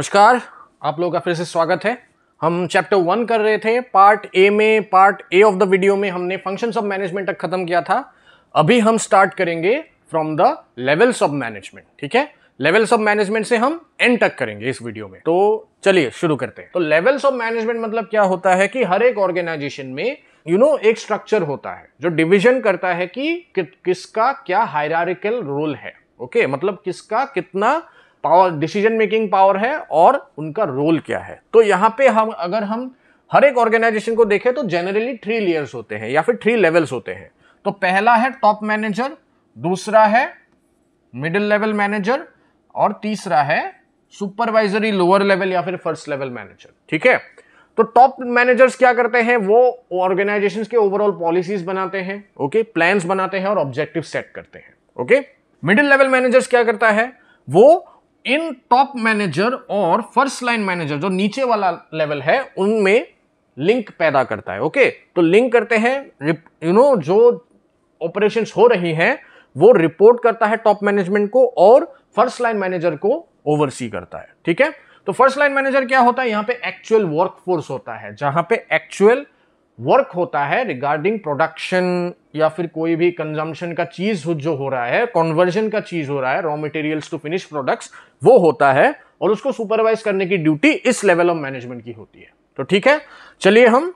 नमस्कार आप लोगों का फिर से स्वागत है हम चैप्टर वन कर रहे थे पार्ट ए में part A of the video में हमने फंक्शंस ऑफ मैनेजमेंट तक खत्म किया था अभी हम स्टार्ट करेंगे from the levels of management ठीक है लेवल्स ऑफ मैनेजमेंट से हम एंड तक करेंगे इस वीडियो में तो चलिए शुरू करते हैं तो लेवल्स ऑफ मैनेजमेंट मतलब क्या होता है कि हर एक ऑर्गेनाइजेशन में यू you नो know, एक स्ट्रक्चर होता है जो डिविजन करता है कि, कि किसका क्या हायरिकल रोल है ओके okay? मतलब किसका कितना पावर डिसीजन मेकिंग पावर है और उनका रोल क्या है तो यहाँ पे हम अगर हम हर एक ऑर्गेनाइजेशन को देखें तो जनरली थ्री लेयर्स होते हैं या फिर थ्री लेवल्स होते हैं तो पहला है टॉप मैनेजर दूसरा है मिडिल लेवल मैनेजर और तीसरा है सुपरवाइजरी लोअर लेवल या फिर फर्स्ट लेवल मैनेजर ठीक है तो टॉप मैनेजर्स क्या करते हैं वो ऑर्गेनाइजेशंस के ओवरऑल पॉलिसीज बनाते हैं ओके प्लान्स बनाते हैं और ऑब्जेक्टिव सेट करते हैं ओके मिडिल लेवल मैनेजर्स क्या करता है वो इन टॉप मैनेजर और फर्स्ट लाइन मैनेजर जो नीचे वाला लेवल है उनमें लिंक पैदा करता है ओके तो लिंक करते हैं यू नो जो ऑपरेशन हो रही हैं वो रिपोर्ट करता है टॉप मैनेजमेंट को और फर्स्ट लाइन मैनेजर को ओवरसी करता है ठीक है तो फर्स्ट लाइन मैनेजर क्या होता है यहां पे एक्चुअल वर्कफोर्स होता है जहां पे एक्चुअल वर्क होता है रिगार्डिंग प्रोडक्शन या फिर कोई भी कंजम्पशन का चीज जो हो रहा है कॉन्वर्जन का चीज हो रहा है raw materials to finish products वो होता है और उसको सुपरवाइज करने की ड्यूटी इस लेवल ऑफ मैनेजमेंट की होती है तो ठीक है चलिए हम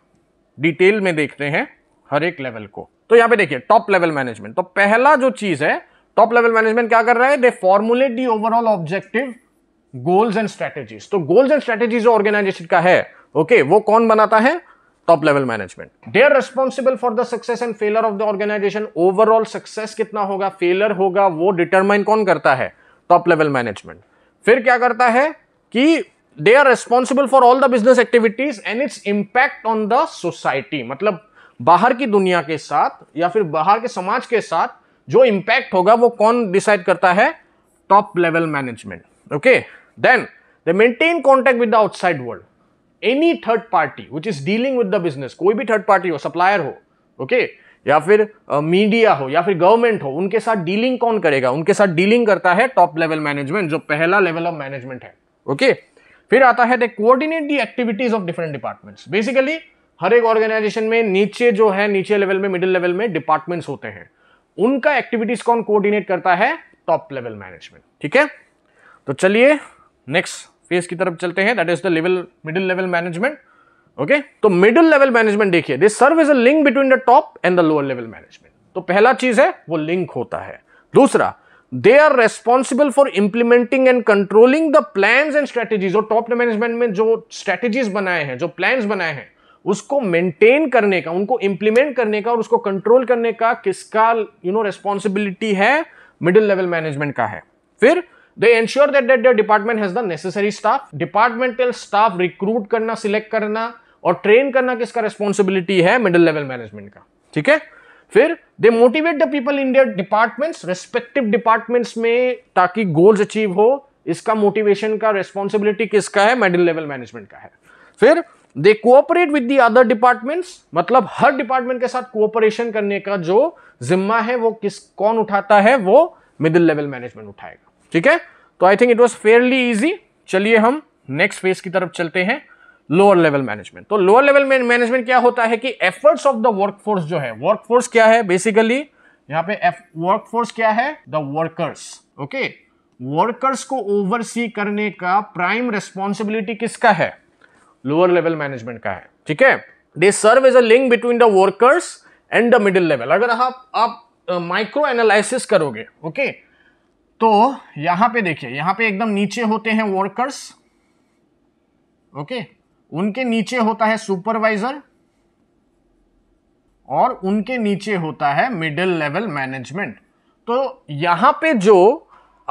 डिटेल में देखते हैं हर एक लेवल को तो यहाँ पे देखिए टॉप लेवल मैनेजमेंट तो पहला जो चीज है टॉप लेवल मैनेजमेंट क्या कर रहा है they formulate the overall objective goals and strategies तो गोल्स एंड स्ट्रेटेजीज ऑर्गेनाइजेशन का है ओके okay, वो कौन बनाता है top level management they are responsible for the success and failure of the organization overall success कितना होगा फेलर होगा वो डिटरमाइन कौन करता है टॉप लेवल मैनेजमेंट फिर क्या करता है कि they are responsible for all the business activities and its impact on the society मतलब बाहर की दुनिया के साथ या फिर बाहर के समाज के साथ जो इम्पैक्ट होगा वो कौन डिसाइड करता है top level management okay then they maintain contact with the outside world any third party which is dealing with the business कोई भी थर्ड पार्टी हो सप्लायर हो ओके okay? या फिर मीडिया uh, हो या फिर गवर्नमेंट हो उनके साथ डीलिंग कौन करेगा उनके साथ डीलिंग करता है टॉप लेवल मैनेजमेंट जो पहला लेवल ऑफ मैनेजमेंट है ओके okay? फिर आता है they coordinate the activities of different departments basically हर एक ऑर्गेनाइजेशन में नीचे जो है नीचे लेवल में मिडिल लेवल में डिपार्टमेंट्स होते हैं उनका एक्टिविटीज कौन कोऑर्डिनेट करता है टॉप लेवल मैनेजमेंट ठीक है तो चलिए नेक्स्ट फेस की तरफ चलते हैं that is the level middle level management okay तो मिडिल लेवल मैनेजमेंट देखिए this serve is a link between the top and the lower level management तो पहला चीज है वो लिंक होता है दूसरा they are responsible for implementing and controlling the plan and strategies और टॉप मैनेजमेंट में जो स्ट्रेटेजीज बनाए हैं जो प्लान बनाए हैं उसको मेंटेन करने का उनको इंप्लीमेंट करने का और उसको कंट्रोल करने का किसका यू नो रेस्पॉन्सिबिलिटी है मिडिल लेवल मैनेजमेंट का है फिर they ensure that that their department has the necessary staff departmental staff recruit करना सिलेक्ट करना और ट्रेन करना किसका रिस्पॉन्सिबिलिटी है मिडिल लेवल मैनेजमेंट का ठीक है फिर they motivate the people in their departments respective departments में ताकि गोल्स अचीव हो इसका मोटिवेशन का रिस्पॉन्सिबिलिटी किसका है मिडिल लेवल मैनेजमेंट का है फिर they cooperate with the other departments मतलब हर डिपार्टमेंट के साथ कोऑपरेशन करने का जो जिम्मा है वो किस कौन उठाता है वो मिडिल लेवल मैनेजमेंट उठाएगा ठीक है तो I think it was fairly easy चलिए हम नेक्स्ट फेज की तरफ चलते हैं लोअर लेवल मैनेजमेंट तो लोअर लेवल मैनेजमेंट क्या होता है कि एफर्ट्स ऑफ द वर्कफोर्स जो है वर्कफोर्स क्या है बेसिकली यहां पे वर्कफोर्स क्या है द वर्कर्स ओके वर्कर्स को ओवरसी करने का प्राइम रेस्पॉन्सिबिलिटी किसका है लोअर लेवल मैनेजमेंट का है ठीक है they serve as a link between the workers and the middle level अगर आप माइक्रो एनालिस करोगे ओके okay? तो यहां पे देखिए यहां पे एकदम नीचे होते हैं वर्कर्स ओके उनके नीचे होता है सुपरवाइजर और उनके नीचे होता है मिडिल लेवल मैनेजमेंट तो यहां पे जो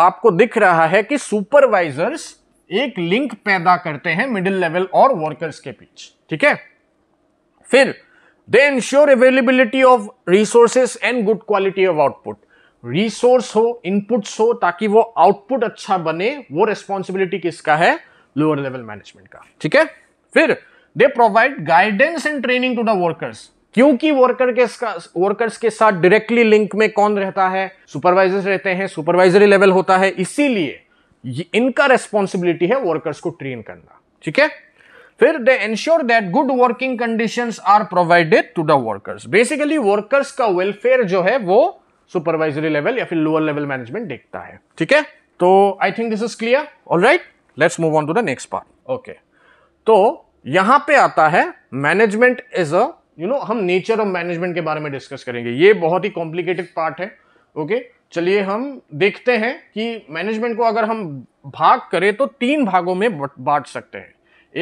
आपको दिख रहा है कि सुपरवाइजर्स एक लिंक पैदा करते हैं मिडिल लेवल और वर्कर्स के बीच ठीक है फिर they ensure availability of resources and good quality of output resource हो इनपुट्स हो ताकि वो आउटपुट अच्छा बने वो रेस्पॉन्सिबिलिटी किसका है लोअर लेवल मैनेजमेंट का ठीक है फिर they provide guidance and training to the workers क्योंकि वर्कर के वर्कर्स के साथ डायरेक्टली लिंक में कौन रहता है सुपरवाइजर्स रहते हैं सुपरवाइजरी लेवल होता है इसीलिए इनका रेस्पॉन्सिबिलिटी है वर्कर्स को ट्रेन करना ठीक है फिर they ensure that good working conditions are provided to the workers basically workers का वेलफेयर जो है वो सुपरवाइजरी लेवल या फिर लोअर लेवल मैनेजमेंट देखता है ठीक है तो I think this is clear all right let's move on to the next part okay तो यहां पे आता है management is a you know हम नेचर ऑफ मैनेजमेंट के बारे में डिस्कस करेंगे ये बहुत ही कॉम्प्लिकेटेड पार्ट है ओके okay? चलिए हम देखते हैं कि मैनेजमेंट को अगर हम भाग करें तो तीन भागों में बांट सकते हैं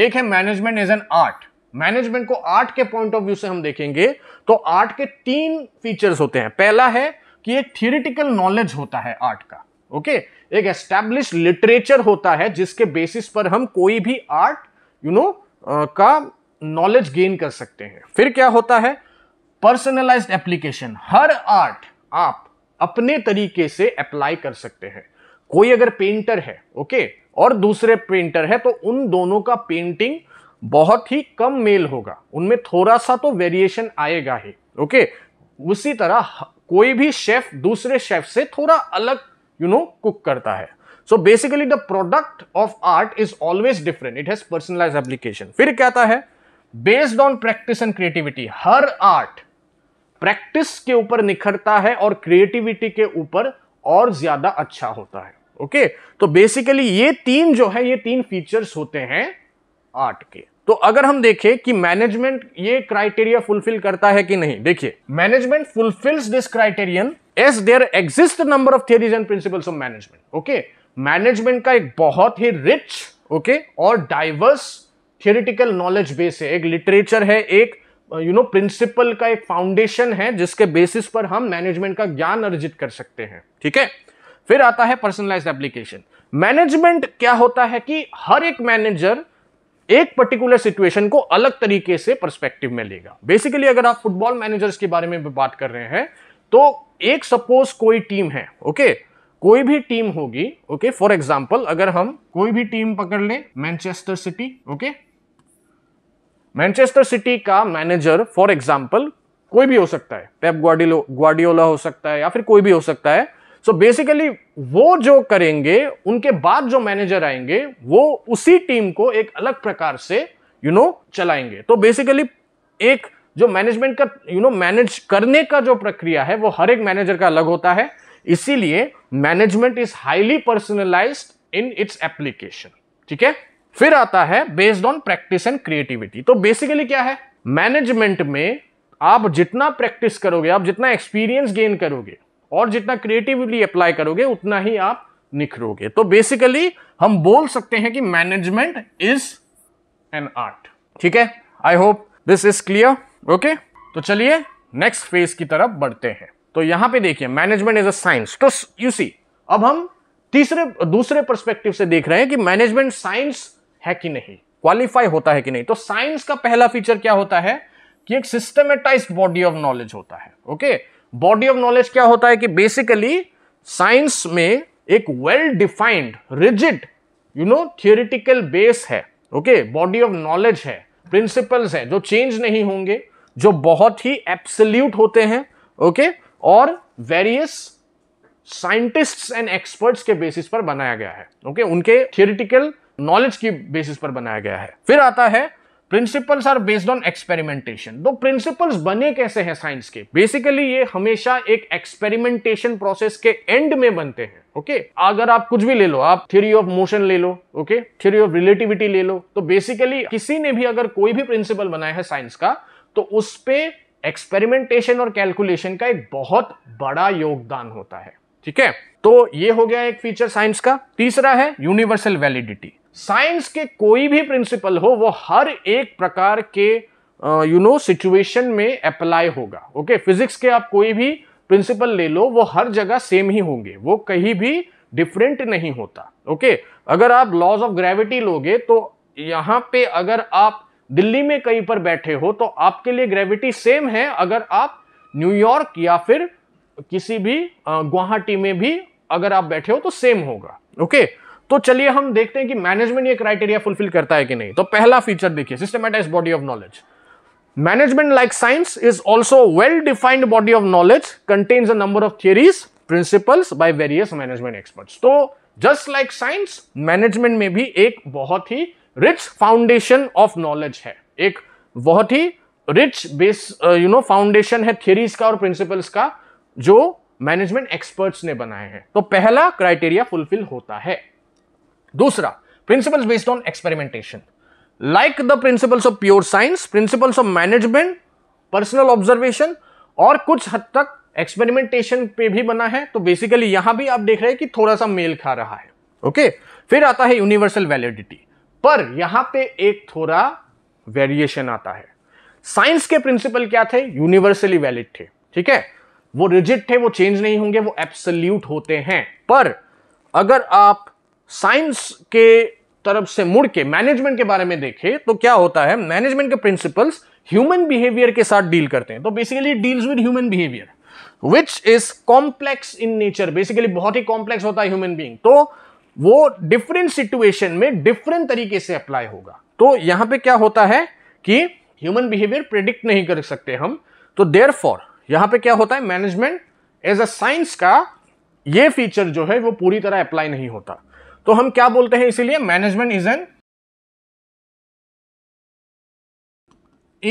एक है management is an art management को आर्ट के पॉइंट ऑफ व्यू से हम देखेंगे तो आर्ट के तीन फीचर्स होते हैं पहला है कि एक थियोरिटिकल नॉलेज होता है आर्ट का ओके okay? एक एस्टेब्लिश लिटरेचर होता है जिसके बेसिस पर हम कोई भी आर्ट यू नो का नॉलेज गेन कर सकते हैं फिर क्या होता है पर्सनलाइज एप्लीकेशन हर आर्ट आप अपने तरीके से अप्लाई कर सकते हैं कोई अगर पेंटर है ओके okay? और दूसरे पेंटर है तो उन दोनों का पेंटिंग बहुत ही कम मेल होगा उनमें थोड़ा सा तो वेरिएशन आएगा ही ओके okay? उसी तरह कोई भी शेफ दूसरे शेफ से थोड़ा अलग यू नो कुक करता है so basically the product of art is always different it has personalize application फिर क्या है based on practice and creativity हर आर्ट प्रैक्टिस के ऊपर निखरता है और क्रिएटिविटी के ऊपर और ज्यादा अच्छा होता है ओके okay? तो बेसिकली ये तीन जो है ये तीन फीचर्स होते हैं आर्ट के तो अगर हम देखें कि मैनेजमेंट ये क्राइटेरिया फुलफिल करता है कि नहीं देखिए management fulfils this criterion as there exist number of theories and principles of management okay management का एक बहुत ही रिच ओके okay, और डाइवर्स थियोरिटिकल नॉलेज बेस है एक लिटरेचर है एक यू नो प्रिंसिपल का एक फाउंडेशन है जिसके बेसिस पर हम मैनेजमेंट का ज्ञान अर्जित कर सकते हैं ठीक है फिर आता है पर्सनलाइज एप्लीकेशन मैनेजमेंट क्या होता है कि हर एक मैनेजर एक पर्टिकुलर सिचुएशन को अलग तरीके से परस्पेक्टिव में लेगा बेसिकली अगर आप फुटबॉल मैनेजर्स के बारे में बात कर रहे हैं तो एक सपोज कोई टीम है ओके कोई भी टीम होगी ओके फॉर एग्जाम्पल अगर हम कोई भी टीम पकड़ लें Manchester City okay Manchester City का मैनेजर फॉर एग्जाम्पल कोई भी हो सकता है पेप ग्वाडिलो ग्वाडियोला हो सकता है या फिर कोई भी हो सकता है सो so बेसिकली वो जो करेंगे उनके बाद जो मैनेजर आएंगे वो उसी टीम को एक अलग प्रकार से यू you नो know, चलाएंगे तो बेसिकली एक जो मैनेजमेंट का यू नो मैनेज करने का जो प्रक्रिया है वो हर एक मैनेजर का अलग होता है इसीलिए management is highly personalize in its application ठीक है फिर आता है based on practice and creativity तो बेसिकली क्या है मैनेजमेंट में आप जितना प्रैक्टिस करोगे आप जितना एक्सपीरियंस गेन करोगे और जितना क्रिएटिवली अप्लाई करोगे उतना ही आप निखरोगे तो बेसिकली हम बोल सकते हैं कि मैनेजमेंट इज एन आर्ट ठीक है I hope this is clear okay तो चलिए नेक्स्ट फेज की तरफ बढ़ते हैं तो यहां पे देखिए मैनेजमेंट इज अ साइंस तो यू सी अब हम तीसरे दूसरे परस्पेक्टिव से देख रहे हैं कि मैनेजमेंट साइंस है कि नहीं क्वालिफाई होता है कि नहीं तो साइंस का पहला फीचर क्या होता है कि एक सिस्टमेटाइज बॉडी ऑफ नॉलेज होता है okay okay? Body of knowledge क्या होता है कि बेसिकली साइंस में एक well defined rigid you know theoretical base है ओके बॉडी ऑफ नॉलेज है प्रिंसिपल्स है जो चेंज नहीं होंगे जो बहुत ही एब्सल्यूट होते हैं ओके okay? और वेरियस साइंटिस्ट्स एंड एक्सपर्ट्स के बेसिस पर बनाया गया है ओके okay? उनके थियोरिटिकल नॉलेज की बेसिस पर बनाया गया है फिर आता है principles are based on experimentation दो प्रिंसिपल्स बने कैसे हैं साइंस के बेसिकली ये हमेशा एक एक्सपेरिमेंटेशन प्रोसेस के एंड में बनते हैं ओके okay? अगर आप कुछ भी ले लो आप थ्योरी ऑफ मोशन ले लो ओके थ्योरी ऑफ रिलेटिविटी ले लो तो बेसिकली किसी ने भी अगर कोई भी प्रिंसिपल बनाया है साइंस का तो उस पर एक्सपेरिमेंटेशन और कैलकुलेशन का एक बहुत बड़ा योगदान होता है ठीक है तो ये हो गया एक फीचर साइंस का तीसरा है यूनिवर्सल वैलिडिटी साइंस के कोई भी प्रिंसिपल हो वो हर एक प्रकार के यू नो सिचुएशन में अप्लाई होगा ओके okay? फिजिक्स के आप कोई भी प्रिंसिपल ले लो वो हर जगह सेम ही होंगे वो कहीं भी डिफरेंट नहीं होता ओके okay? अगर आप लॉज ऑफ ग्रेविटी लोगे तो यहाँ पे अगर आप दिल्ली में कहीं पर बैठे हो तो आपके लिए ग्रेविटी सेम है अगर आप न्यूयॉर्क या फिर किसी भी गुवाहाटी में भी अगर आप बैठे हो तो सेम होगा ओके okay? तो चलिए हम देखते हैं कि मैनेजमेंट ये क्राइटेरिया फुलफिल करता है कि नहीं तो पहला फीचर देखिए systematize body of knowledge management like science is also well defined body of knowledge contains a number of theories principles by various management experts तो जस्ट लाइक साइंस मैनेजमेंट में भी एक बहुत ही रिच फाउंडेशन ऑफ नॉलेज है एक बहुत ही rich base you know foundation है थियरीज का और प्रिंसिपल्स का जो मैनेजमेंट एक्सपर्ट्स ने बनाए हैं तो पहला क्राइटेरिया फुलफिल होता है दूसरा principles based on experimentation like the principles of pure science principles of management personal observation और कुछ हद तक एक्सपेरिमेंटेशन पे भी बना है तो बेसिकली यहां भी आप देख रहे हैं कि थोड़ा सा मेल खा रहा है ओके फिर आता है यूनिवर्सल वैलिडिटी पर यहां पे एक थोड़ा वेरिएशन आता है साइंस के प्रिंसिपल क्या थे यूनिवर्सली वैलिड थे ठीक है वो रिजिड थे वो चेंज नहीं होंगे वो एप्सल्यूट होते हैं पर अगर आप साइंस के तरफ से मुड़ के मैनेजमेंट के बारे में देखें तो क्या होता है मैनेजमेंट के प्रिंसिपल्स ह्यूमन बिहेवियर के साथ डील करते हैं तो basically deals with human behaviour which is complex in nature basically बहुत ही कॉम्प्लेक्स होता है ह्यूमन बींग तो वो डिफरेंट सिचुएशन में डिफरेंट तरीके से अप्लाई होगा तो यहां पे क्या होता है कि ह्यूमन बिहेवियर प्रिडिक्ट नहीं कर सकते हम तो देयर फॉर यहां पर क्या होता है मैनेजमेंट एज अ साइंस का ये फीचर जो है वो पूरी तरह अप्लाई नहीं होता तो हम क्या बोलते हैं इसीलिए management is an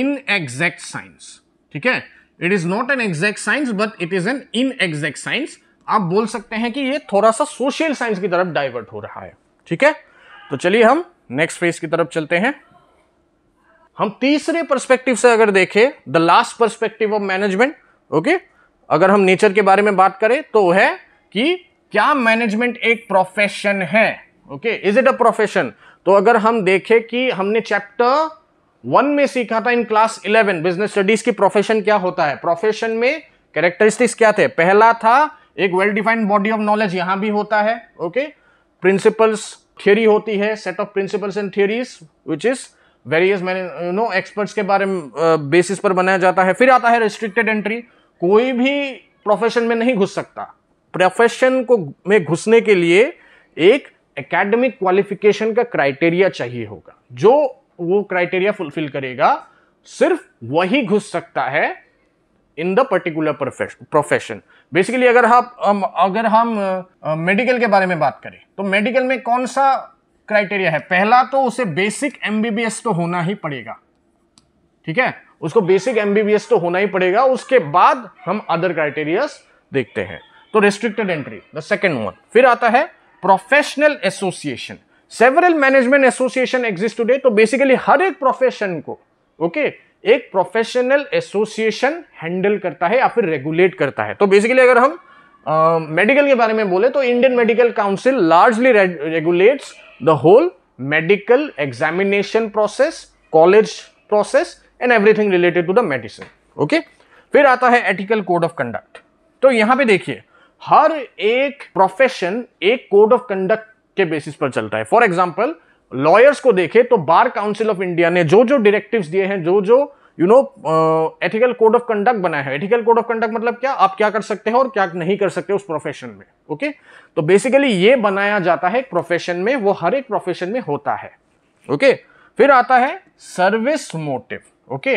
inexact science ठीक है it is not an exact science but it is an inexact science आप बोल सकते हैं कि ये थोड़ा सा सोशल साइंस की तरफ डाइवर्ट हो रहा है ठीक है तो चलिए हम नेक्स्ट फेज की तरफ चलते हैं हम तीसरे परस्पेक्टिव से अगर देखें the last perspective of management okay अगर हम नेचर के बारे में बात करें तो है कि क्या मैनेजमेंट एक प्रोफेशन है okay is it a profession तो अगर हम देखें कि हमने चैप्टर वन में सीखा था in class eleven business studies की प्रोफेशन क्या होता है प्रोफेशन में कैरेक्टरिस्टिक्स क्या थे पहला था एक well defined body of knowledge यहां भी होता है ओके प्रिंसिपल्स थियरी होती है set of principles and theories which is various मैंने यू नो एक्सपर्ट्स के बारे में बेसिस पर बनाया जाता है फिर आता है रिस्ट्रिक्टेड एंट्री कोई भी प्रोफेशन में नहीं घुस सकता प्रोफेशन को में घुसने के लिए एक एकेडमिक क्वालिफिकेशन का क्राइटेरिया चाहिए होगा जो वो क्राइटेरिया फुलफिल करेगा सिर्फ वही घुस सकता है in the particular profession basically अगर हम हाँ, अगर हम हाँ, मेडिकल के बारे में बात करें तो मेडिकल में कौन सा क्राइटेरिया है पहला तो उसे बेसिक एमबीबीएस तो होना ही पड़ेगा ठीक है उसको बेसिक एमबीबीएस तो होना ही पड़ेगा उसके बाद हम अदर क्राइटेरिया देखते हैं तो restricted entry the second one फिर आता है professional association several management association exist today तो बेसिकली हर एक प्रोफेशन को ओके okay, एक प्रोफेशनल एसोसिएशन हैंडल करता है या फिर रेगुलेट करता है तो बेसिकली अगर हम मेडिकल uh, के बारे में बोले तो Indian Medical Council largely regulates the whole medical examination process college process and everything related to the medicine okay फिर आता है एथिकल कोड ऑफ कंडक्ट तो यहां पे देखिए हर एक प्रोफेशन एक कोड ऑफ कंडक्ट के बेसिस पर चलता है फॉर एग्जाम्पल लॉयर्स को देखें तो बार काउंसिल ऑफ इंडिया ने जो जो डायरेक्टिव्स दिए हैं जो जो you know ethical code of conduct बनाया है एथिकल कोड ऑफ कंडक्ट मतलब क्या आप क्या कर सकते हैं और क्या नहीं कर सकते उस प्रोफेशन में ओके okay? तो बेसिकली ये बनाया जाता है प्रोफेशन में वो हर एक प्रोफेशन में होता है ओके okay? फिर आता है सर्विस मोटिव ओके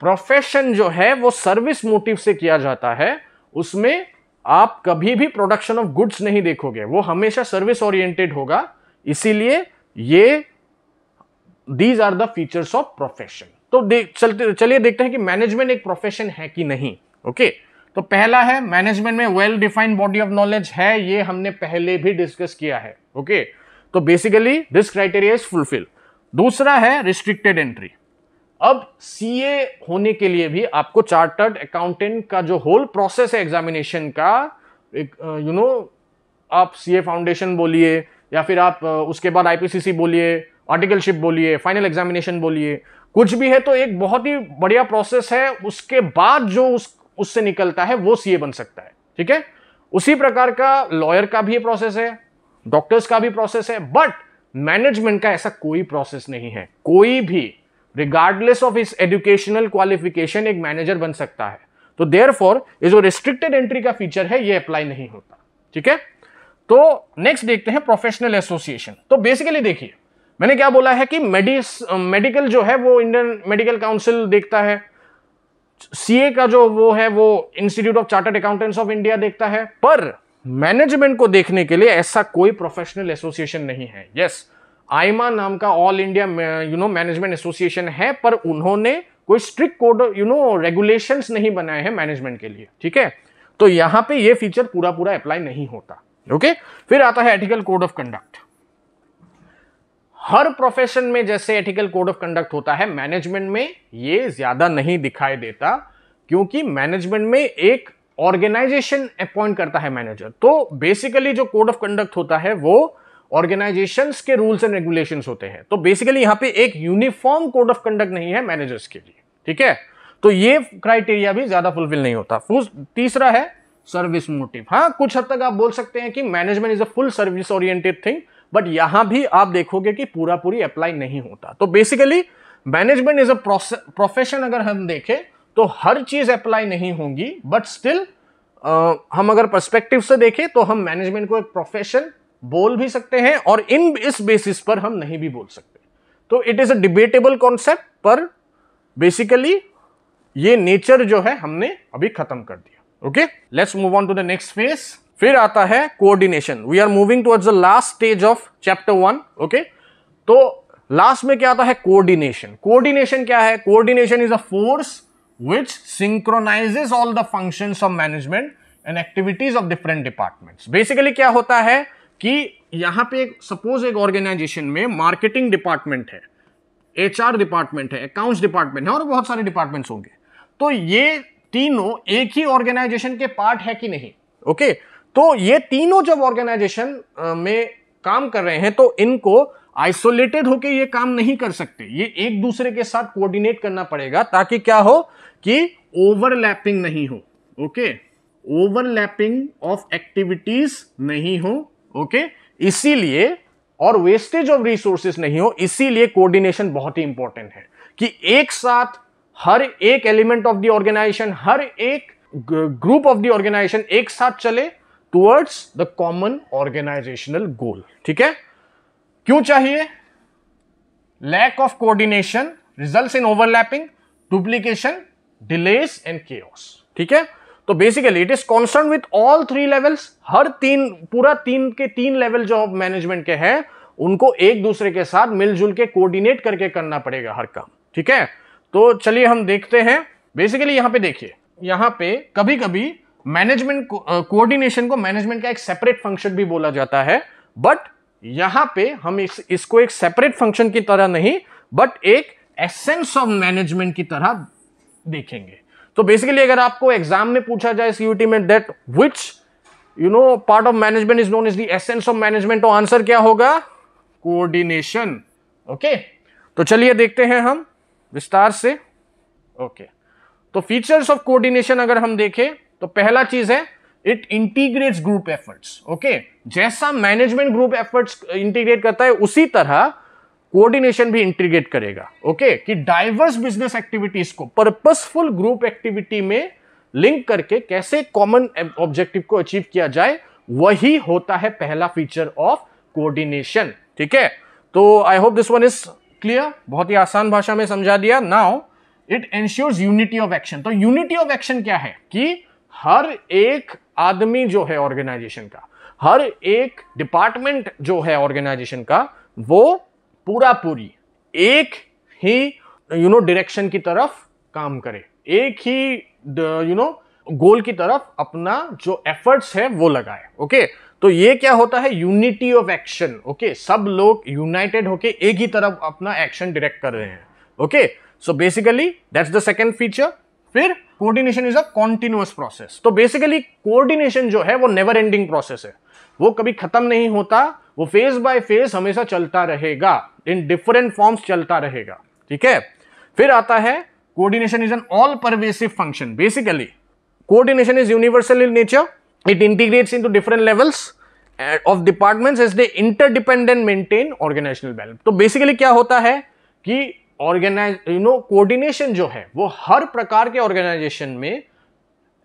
प्रोफेशन जो है वो सर्विस मोटिव से किया जाता है उसमें आप कभी भी प्रोडक्शन ऑफ गुड्स नहीं देखोगे वो हमेशा सर्विस ओरिएंटेड होगा इसीलिए ये these are the features of profession तो चलते चलिए देखते हैं कि मैनेजमेंट एक प्रोफेशन है कि नहीं ओके तो पहला है मैनेजमेंट में well defined body of knowledge है ये हमने पहले भी डिस्कस किया है ओके तो basically this criteria is fulfil दूसरा है रिस्ट्रिक्टेड एंट्री अब ए होने के लिए भी आपको चार्टर्ड अकाउंटेंट का जो होल प्रोसेस है एग्जामिनेशन का एक यू नो आप ए फाउंडेशन बोलिए या फिर आप उसके बाद आईपीसीसी बोलिए आर्टिकलशिप बोलिए फाइनल एग्जामिनेशन बोलिए कुछ भी है तो एक बहुत ही बढ़िया प्रोसेस है उसके बाद जो उस उससे निकलता है वो सीए बन सकता है ठीक है उसी प्रकार का लॉयर का भी प्रोसेस है डॉक्टर्स का भी प्रोसेस है बट मैनेजमेंट का ऐसा कोई प्रोसेस नहीं है कोई भी रिगार्डलेस ऑफ इस एजुकेशनल क्वालिफिकेशन एक मैनेजर बन सकता है तो देयर फॉर ये जो रिस्ट्रिक्टेड एंट्री का फीचर है ये अप्लाई नहीं होता ठीक है तो नेक्स्ट देखते हैं प्रोफेशनल एसोसिएशन तो बेसिकली देखिए मैंने क्या बोला है कि मेडिस मेडिकल जो है वो इंडियन मेडिकल काउंसिल देखता है सीए का जो वो है वो Institute of Chartered Accountants of India देखता है पर मैनेजमेंट को देखने के लिए ऐसा कोई प्रोफेशनल एसोसिएशन नहीं है यस yes, आईमा नाम का All India you know Management Association है पर उन्होंने कोई strict code you know regulations नहीं बनाए हैं मैनेजमेंट के लिए ठीक है तो यहां पे ये फीचर पूरा पूरा अप्लाई नहीं होता ओके फिर आता है एथिकल कोड ऑफ कंडक्ट हर प्रोफेशन में जैसे एथिकल कोड ऑफ कंडक्ट होता है मैनेजमेंट में ये ज्यादा नहीं दिखाई देता क्योंकि मैनेजमेंट में एक ऑर्गेनाइजेशन अपॉइंट करता है मैनेजर तो बेसिकली जो कोड ऑफ कंडक्ट होता है वो ऑर्गेनाइजेशंस के रूल्स एंड रेगुलेशन होते हैं तो बेसिकली यहां पे एक यूनिफॉर्म कोड ऑफ कंडक्ट नहीं है मैनेजर्स के लिए ठीक है तो ये क्राइटेरिया भी ज्यादा फुलफिल नहीं होता तीसरा है सर्विस मोटिव हाँ कुछ हद तक आप बोल सकते हैं कि management is a full service oriented thing but यहां भी आप देखोगे कि पूरा पूरी अप्लाई नहीं होता तो basically management is a profession अगर हम देखें तो हर चीज अप्लाई नहीं होगी बट स्टिल हम अगर परस्पेक्टिव से देखें तो हम मैनेजमेंट को एक प्रोफेशन बोल भी सकते हैं और इन इस बेसिस पर हम नहीं भी बोल सकते तो it is a debatable concept पर बेसिकली ये नेचर जो है हमने अभी खत्म कर दिया okay let's move on to the next phase फिर आता है coordination we are moving towards the last stage of chapter one okay तो लास्ट में क्या आता है कोऑर्डिनेशन कोऑर्डिनेशन क्या है coordination is a force which synchronises all the functions of management and activities of different departments basically क्या होता है कि यहां पे एक सपोज एक ऑर्गेनाइजेशन में मार्केटिंग डिपार्टमेंट है एचआर डिपार्टमेंट है अकाउंट्स डिपार्टमेंट है और बहुत सारे डिपार्टमेंट होंगे तो ये तीनों एक ही ऑर्गेनाइजेशन के पार्ट है कि नहीं ओके तो ये तीनों जब ऑर्गेनाइजेशन में काम कर रहे हैं तो इनको आइसोलेटेड होके ये काम नहीं कर सकते ये एक दूसरे के साथ कोऑर्डिनेट करना पड़ेगा ताकि क्या हो कि ओवरलैपिंग नहीं हो ओके ओवरलैपिंग ऑफ एक्टिविटीज नहीं हो ओके इसीलिए और वेस्टेज ऑफ रिसोर्सेस नहीं हो इसीलिए कोऑर्डिनेशन बहुत ही इंपॉर्टेंट है कि एक साथ हर एक एलिमेंट ऑफ द ऑर्गेनाइजेशन हर एक ग्रुप ऑफ द ऑर्गेनाइजेशन एक साथ चले towards the common organisational goal ठीक है क्यों चाहिए lack of coordination results in overlapping duplication delays and chaos ठीक है तो basically it is concern with all three levels हर तीन पूरा तीन के तीन लेवल जो मैनेजमेंट के हैं उनको एक दूसरे के साथ मिलजुल के कोऑर्डिनेट करके करना पड़ेगा हर काम ठीक है तो चलिए हम देखते हैं बेसिकली यहां पे देखिए यहां पे कभी कभी मैनेजमेंट कोऑर्डिनेशन को मैनेजमेंट का एक सेपरेट फंक्शन भी बोला जाता है बट यहां पे हम इस, इसको एक सेपरेट फंक्शन की तरह नहीं बट एक एसेंस ऑफ मैनेजमेंट की तरह देखेंगे तो बेसिकली अगर आपको एग्जाम में पूछा जाए सीयूटी में that which you know part of management is known is the essence of management तो आंसर क्या होगा कोऑर्डिनेशन ओके तो चलिए देखते हैं हम विस्तार से ओके okay. तो फीचर्स ऑफ कोऑर्डिनेशन अगर हम देखें तो पहला चीज है it integrates group efforts okay जैसा मैनेजमेंट ग्रुप एफर्ट्स इंटीग्रेट करता है उसी तरह कोऑर्डिनेशन भी इंटीग्रेट करेगा ओके okay? कि डाइवर्स बिजनेस एक्टिविटीज को पर्पसफुल ग्रुप एक्टिविटी में लिंक करके कैसे कॉमन ऑब्जेक्टिव को अचीव किया जाए वही होता है पहला फीचर ऑफ कोऑर्डिनेशन ठीक है तो I hope this one is clear बहुत ही आसान भाषा में समझा दिया now it ensures unity of action तो यूनिटी ऑफ एक्शन क्या है कि हर एक आदमी जो है ऑर्गेनाइजेशन का हर एक डिपार्टमेंट जो है ऑर्गेनाइजेशन का वो पूरा पूरी एक ही यू नो डायरेक्शन की तरफ काम करे एक ही यू नो गोल की तरफ अपना जो एफर्ट्स है वो लगाए ओके तो ये क्या होता है यूनिटी ऑफ एक्शन ओके सब लोग यूनाइटेड होके एक ही तरफ अपना एक्शन डायरेक्ट कर रहे हैं okay so basically that's the second feature फिर coordination is a continuous process तो बेसिकली कोऑर्डिनेशन जो है वो नेवर एंडिंग प्रोसेस है वो कभी खत्म नहीं होता वो फेज बाय फेज हमेशा चलता रहेगा इन डिफरेंट फॉर्म्स चलता रहेगा ठीक है फिर आता है coordination is an all pervasive function basically coordination is universal in nature it integrates into different levels of departments as they interdependent maintain organisational balance तो बेसिकली क्या होता है कि ऑर्गेनाइज यू नो कोऑर्डिनेशन जो है वो हर प्रकार के ऑर्गेनाइजेशन में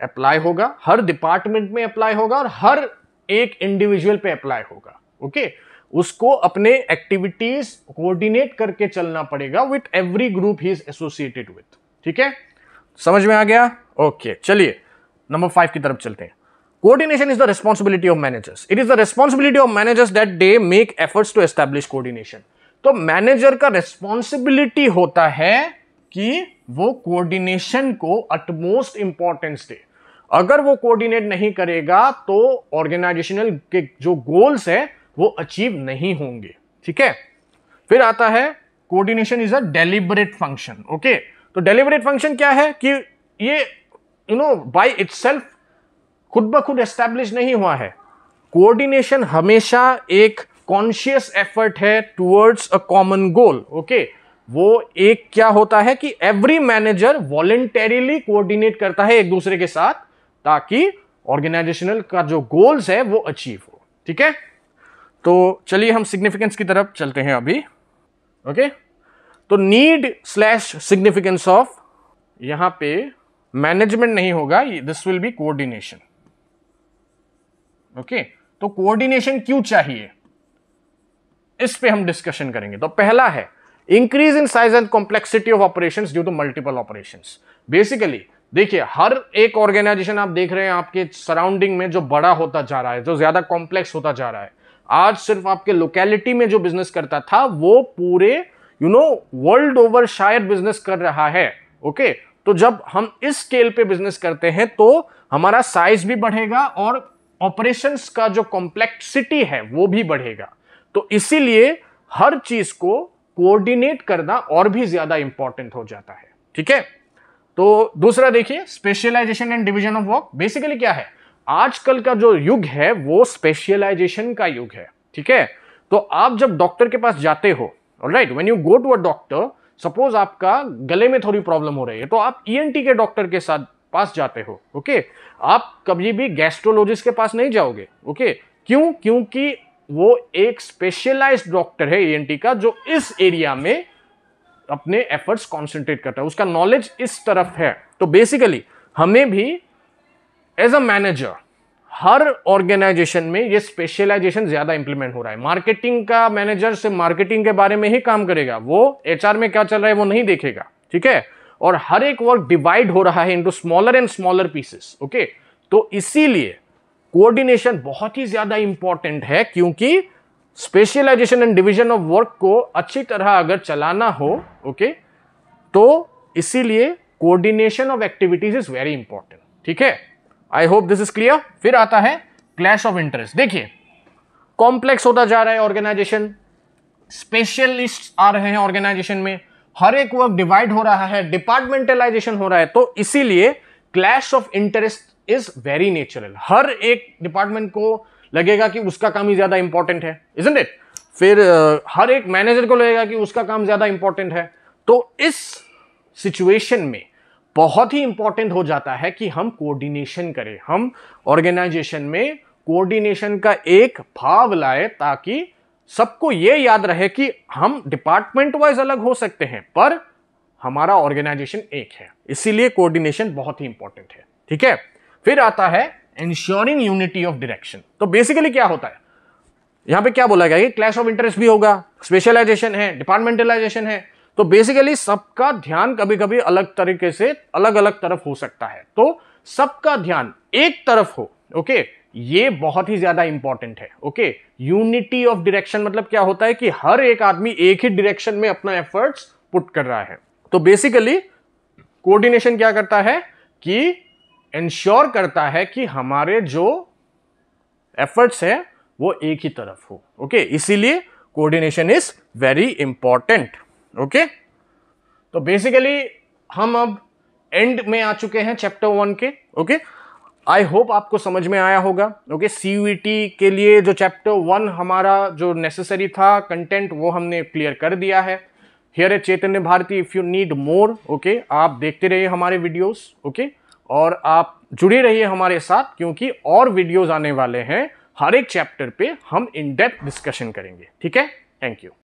अप्लाई होगा हर डिपार्टमेंट में अप्लाई होगा और हर एक इंडिविजुअल पे अप्लाई होगा ओके okay? उसको अपने एक्टिविटीज कोऑर्डिनेट करके चलना पड़ेगा with every group he is associated with ठीक है समझ में आ गया ओके okay, चलिए नंबर फाइव की तरफ चलते हैं coordination is the responsibility of managers it is the responsibility of managers that they make efforts to establish coordination तो मैनेजर का रिस्पॉन्सिबिलिटी होता है कि वो कोऑर्डिनेशन को अटमोस्ट इंपॉर्टेंस दे अगर वो कोऑर्डिनेट नहीं करेगा तो ऑर्गेनाइजेशनल के जो गोल्स है वो अचीव नहीं होंगे ठीक है फिर आता है coordination is a deliberate function okay तो डेलिबरेट फंक्शन क्या है कि ये यू नो बाय इटसेल्फ खुद ब खुद एस्टेब्लिश नहीं हुआ है कोऑर्डिनेशन हमेशा एक कॉन्शियस एफर्ट है towards a common goal okay वो एक क्या होता है कि एवरी मैनेजर वॉलेंटरीली कोऑर्डिनेट करता है एक दूसरे के साथ ताकि ऑर्गेनाइजेशनल का जो गोल्स है वो अचीव हो ठीक है तो चलिए हम सिग्निफिकेंस की तरफ चलते हैं अभी ओके तो नीड स्लैश सिग्निफिकेंस ऑफ यहां पे मैनेजमेंट नहीं होगा this will be coordination okay तो कोऑर्डिनेशन क्यों चाहिए इस पे हम डिस्कशन करेंगे तो पहला है increase in size and complexity of operations due to multiple operations basically देखिए हर एक ऑर्गेनाइजेशन आप देख रहे हैं आपके सराउंडिंग में जो बड़ा होता जा रहा है जो ज्यादा कॉम्प्लेक्स होता जा रहा है आज सिर्फ आपके लोकेलिटी में जो बिजनेस करता था वो पूरे यू नो वर्ल्ड ओवर शायद बिजनेस कर रहा है ओके okay? तो जब हम इस स्केल पे बिजनेस करते हैं तो हमारा साइज भी बढ़ेगा और ऑपरेशंस का जो कॉम्प्लेक्सिटी है वो भी बढ़ेगा तो इसीलिए हर चीज को कोऑर्डिनेट करना और भी ज्यादा इंपॉर्टेंट हो जाता है ठीक है तो दूसरा देखिए specialisation and division of work basically क्या है आजकल का जो युग है वो स्पेशलाइजेशन का युग है ठीक है तो आप जब डॉक्टर के पास जाते हो right when you go to a doctor suppose आपका गले में थोड़ी प्रॉब्लम हो रही है तो आप ई e के डॉक्टर के साथ पास जाते हो ओके आप कभी भी गैस्ट्रोलॉजिस्ट के पास नहीं जाओगे ओके क्यों क्योंकि वो एक स्पेशलाइज डॉक्टर है ई e का जो इस एरिया में अपने एफर्ट्स कॉन्सेंट्रेट करता है उसका नॉलेज इस तरफ है तो बेसिकली हमें भी एज अ मैनेजर हर ऑर्गेनाइजेशन में ये स्पेशलाइजेशन ज़्यादा इंप्लीमेंट हो रहा है मार्केटिंग का मैनेजर से मार्केटिंग के बारे में ही काम करेगा वो एच में क्या चल रहा है वो नहीं देखेगा ठीक है और हर एक वर्क डिवाइड हो रहा है into smaller and smaller pieces okay तो इसीलिए कोऑर्डिनेशन बहुत ही ज़्यादा इंपॉर्टेंट है क्योंकि specialisation and division of work को अच्छी तरह अगर चलाना हो ओके okay, तो इसीलिए coordination of activities is very important ठीक है I hope this is clear फिर आता है क्लैश ऑफ इंटरेस्ट देखिए कॉम्प्लेक्स होता जा रहा है ऑर्गेनाइजेशन स्पेशलिस्ट आ रहे हैं ऑर्गेनाइजेशन में हर एक वर्क डिवाइड हो रहा है डिपार्टमेंटलाइजेशन हो रहा है तो इसीलिए clash of interest is very natural हर एक डिपार्टमेंट को लगेगा कि उसका काम ही ज्यादा इंपॉर्टेंट है इजेंट इट फिर uh, हर एक मैनेजर को लगेगा कि उसका काम ज्यादा इंपॉर्टेंट है तो इस सिचुएशन में बहुत ही इंपॉर्टेंट हो जाता है कि हम कोऑर्डिनेशन करें हम ऑर्गेनाइजेशन में कोऑर्डिनेशन का एक भाव लाए ताकि सबको ये याद रहे कि हम डिपार्टमेंट वाइज अलग हो सकते हैं पर हमारा ऑर्गेनाइजेशन एक है इसीलिए कोऑर्डिनेशन बहुत ही इंपॉर्टेंट है ठीक है फिर आता है इंश्योरिंग यूनिटी ऑफ डायरेक्शन तो बेसिकली क्या होता है यहां पे क्या बोला गया क्लैश ऑफ इंटरेस्ट भी होगा स्पेशलाइजेशन है डिपार्टमेंटलाइजेशन है तो बेसिकली सबका ध्यान कभी कभी अलग तरीके से अलग अलग तरफ हो सकता है तो सबका ध्यान एक तरफ हो ओके ये बहुत ही ज्यादा इंपॉर्टेंट है ओके यूनिटी ऑफ डायरेक्शन मतलब क्या होता है कि हर एक आदमी एक ही डायरेक्शन में अपना एफर्ट्स पुट कर रहा है तो बेसिकली कोऑर्डिनेशन क्या करता है कि इंश्योर करता है कि हमारे जो एफर्ट्स है वो एक ही तरफ हो ओके इसीलिए coordination is very important okay तो बेसिकली हम अब एंड में आ चुके हैं चैप्टर वन के ओके आई होप आपको समझ में आया होगा ओके सी e के लिए जो चैप्टर वन हमारा जो नेसेसरी था कंटेंट वो हमने क्लियर कर दिया है here a Chaitanya Bharati if you need more okay आप देखते रहिए हमारे वीडियोस ओके okay? और आप जुड़े रहिए हमारे साथ क्योंकि और वीडियोस आने वाले हैं हर एक चैप्टर पे हम इन डेप्थ डिस्कशन करेंगे ठीक है थैंक यू